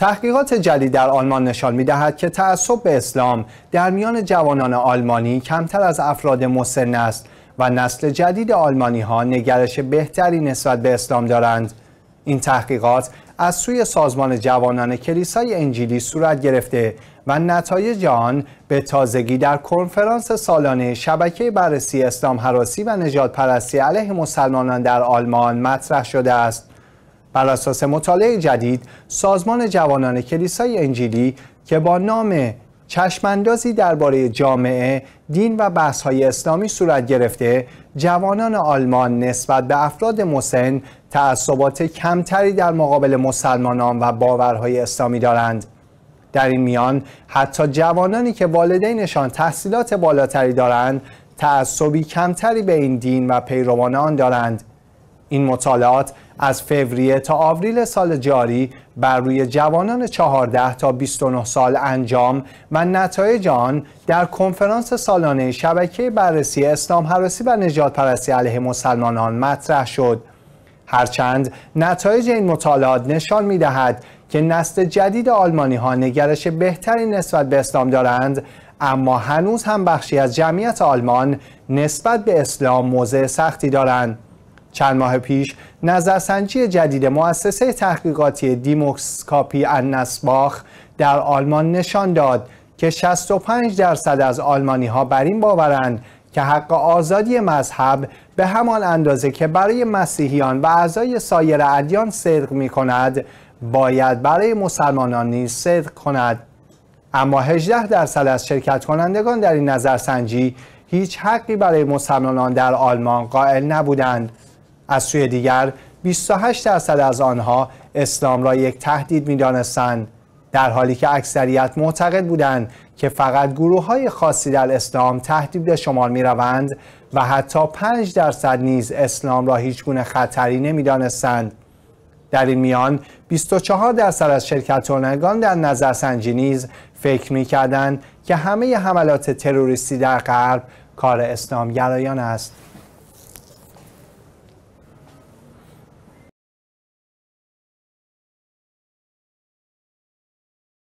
تحقیقات جدید در آلمان نشان می دهد که تعصب به اسلام در میان جوانان آلمانی کمتر از افراد مسن است و نسل جدید آلمانی ها نگرش بهتری نسبت به اسلام دارند. این تحقیقات از سوی سازمان جوانان کلیسای انجیلی صورت گرفته و نتایج آن به تازگی در کنفرانس سالانه شبکه بررسی اسلام حراسی و نجات پرستی علیه مسلمانان در آلمان مطرح شده است. بر اساس مطالعه جدید سازمان جوانان کلیسای انجیلی که با نام چشماندازی درباره جامعه، دین و های اسلامی صورت گرفته، جوانان آلمان نسبت به افراد مسن تعصبات کمتری در مقابل مسلمانان و باورهای اسلامی دارند. در این میان حتی جوانانی که والدینشان تحصیلات بالاتری دارند تعصبی کمتری به این دین و پیروان آن دارند این مطالعات از فوریه تا آوریل سال جاری بر روی جوانان 14 تا 29 سال انجام و نتایج آن در کنفرانس سالانه شبکه بررسی اسلام حراسی و نجات پرستی علیه مسلمانان مطرح شد. هرچند نتایج این مطالعات نشان می دهد که نسل جدید آلمانی ها نگرش بهتری نسبت به اسلام دارند اما هنوز هم بخشی از جمعیت آلمان نسبت به اسلام موضع سختی دارند. چند ماه پیش نظرسنجی جدید مؤسسه تحقیقاتی دیموکسکاپی النسباخ در آلمان نشان داد که 65 درصد از آلمانی ها بر این باورند که حق آزادی مذهب به همان اندازه که برای مسیحیان و اعضای سایر ادیان صدق می کند باید برای مسلمانان نیز صدق کند اما 18 درصد از شرکت کنندگان در این نظرسنجی هیچ حقی برای مسلمانان در آلمان قائل نبودند از سوی دیگر 28 درصد از آنها اسلام را یک تهدید میدانستند در حالی که اکثریت معتقد بودند که فقط گروه های خاصی در اسلام تهدید شمار می روند و حتی 5 درصد نیز اسلام را هیچ گونه خطری نمی دانستند. در این میان 24 درصد از شرکت تونگان در نظرسنجی نیز فکر می که همه حملات تروریستی در غرب کار اسلام گرایان است.